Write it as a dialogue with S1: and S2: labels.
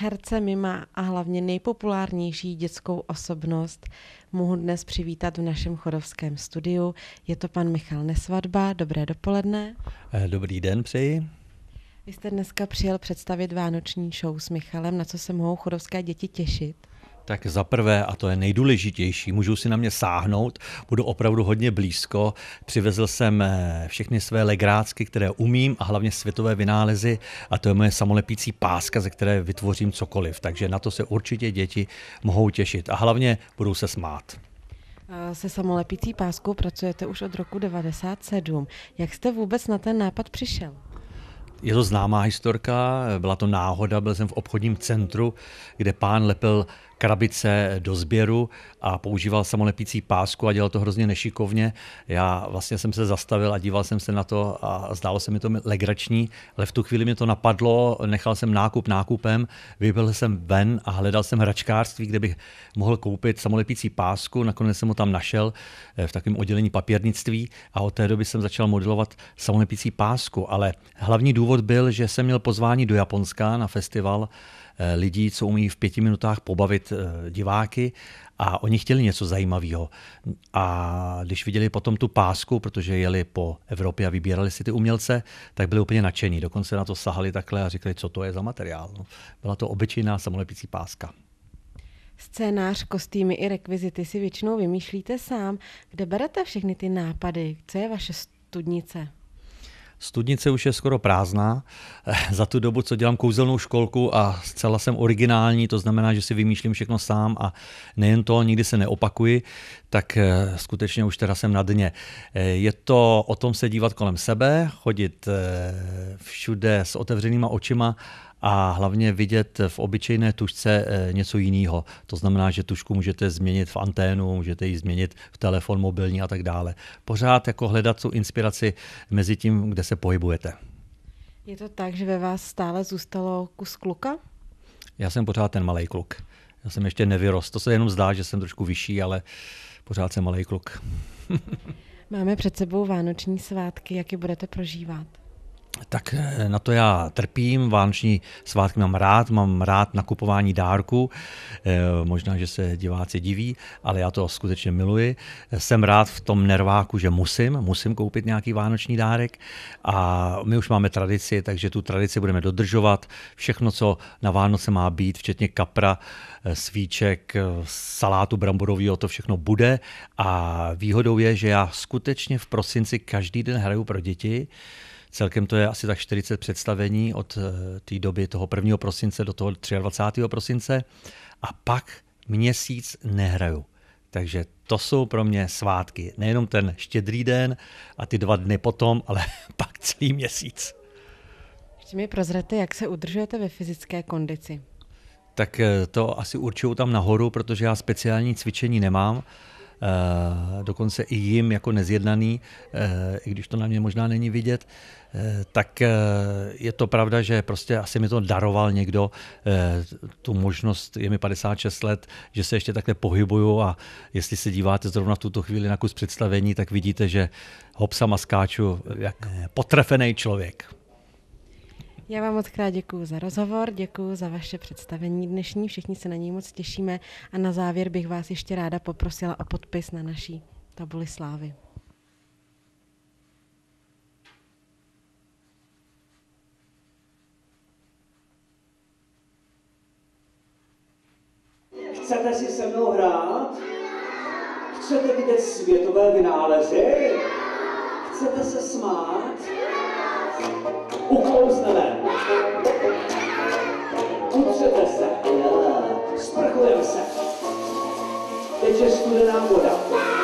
S1: herce Mima a hlavně nejpopulárnější dětskou osobnost mohu dnes přivítat v našem chodovském studiu. Je to pan Michal Nesvadba. Dobré dopoledne.
S2: Eh, dobrý den přeji.
S1: Vy jste dneska přijel představit vánoční show s Michalem. Na co se mohou chodovské děti těšit?
S2: tak za prvé, a to je nejdůležitější, můžou si na mě sáhnout, budu opravdu hodně blízko. Přivezl jsem eh, všechny své legrácky, které umím a hlavně světové vynálezy a to je moje samolepící páska, ze které vytvořím cokoliv. Takže na to se určitě děti mohou těšit a hlavně budou se smát.
S1: Se samolepící páskou pracujete už od roku 1997. Jak jste vůbec na ten nápad přišel?
S2: Je to známá historka, byla to náhoda, byl jsem v obchodním centru, kde pán lepil krabice do sběru a používal samolepící pásku a dělal to hrozně nešikovně. Já vlastně jsem se zastavil a díval jsem se na to a zdálo se mi to legrační, ale v tu chvíli mě to napadlo, nechal jsem nákup nákupem, vybil jsem ven a hledal jsem hračkářství, kde bych mohl koupit samolepící pásku, nakonec jsem ho tam našel eh, v takovém oddělení papírnictví a od té doby jsem začal modelovat samolepící pásku, ale hlavní důvod byl, že jsem měl pozvání do Japonska na festival Eh, lidí, co umí v pěti minutách pobavit eh, diváky a oni chtěli něco zajímavého. A když viděli potom tu pásku, protože jeli po Evropě a vybírali si ty umělce, tak byli úplně nadšení. Dokonce na to sahali takhle a říkali, co to je za materiál. No, byla to obyčejná samolepící páska.
S1: Scénář, kostýmy i rekvizity si většinou vymýšlíte sám. Kde berete všechny ty nápady? Co je vaše studnice?
S2: Studnice už je skoro prázdná. Za tu dobu, co dělám kouzelnou školku a zcela jsem originální, to znamená, že si vymýšlím všechno sám a nejen to, nikdy se neopakuji, tak eh, skutečně už teda jsem na dně. Eh, je to o tom se dívat kolem sebe, chodit eh, všude s otevřenýma očima a hlavně vidět v obyčejné tušce eh, něco jiného. To znamená, že tušku můžete změnit v anténu, můžete ji změnit v telefon mobilní a tak dále. Pořád jako hledat tu inspiraci mezi tím, kde se pohybujete.
S1: Je to tak, že ve vás stále zůstalo kus kluka?
S2: Já jsem pořád ten malý kluk. Já jsem ještě nevyrost. To se jenom zdá, že jsem trošku vyšší, ale pořád jsem malý kluk.
S1: Máme před sebou vánoční svátky. Jak je budete prožívat?
S2: tak eh, na to já trpím, vánoční svátky mám rád, mám rád nakupování dárků, eh, možná, že se diváci diví, ale já to skutečně miluji. Jsem rád v tom nerváku, že musím, musím koupit nějaký vánoční dárek a my už máme tradici, takže tu tradici budeme dodržovat. Všechno, co na Vánoce má být, včetně kapra, eh, svíček, salátu bramborového, to všechno bude a výhodou je, že já skutečně v prosinci každý den hraju pro děti, Celkem to je asi tak 40 představení od eh, té doby toho 1. prosince do toho 23. prosince a pak měsíc nehraju. Takže to jsou pro mě svátky. Nejenom ten štědrý den a ty dva dny potom, ale pak celý měsíc.
S1: Ještě mi prozrete, jak se udržujete ve fyzické kondici?
S2: Tak eh, to asi určuju tam nahoru, protože já speciální cvičení nemám Eh, dokonce i jim jako nezjednaný, eh, i když to na mě možná není vidět, eh, tak je to pravda, že prostě asi mi to daroval někdo, tu možnost, je mi 56 let, že se ještě takhle pohybuju a jestli se díváte zrovna v tuto chvíli na kus představení, tak vidíte, že hopsama skáču jak potrefený člověk.
S1: Já vám moc krát děkuji za rozhovor, děkuji za vaše představení dnešní, všichni se na něj moc těšíme a na závěr bych vás ještě ráda poprosila o podpis na naší tabuli slávy.
S2: Chcete si se mnou hrát? Chcete vidět světové vynálezy? Chcete se smát? de ce spun în acolo.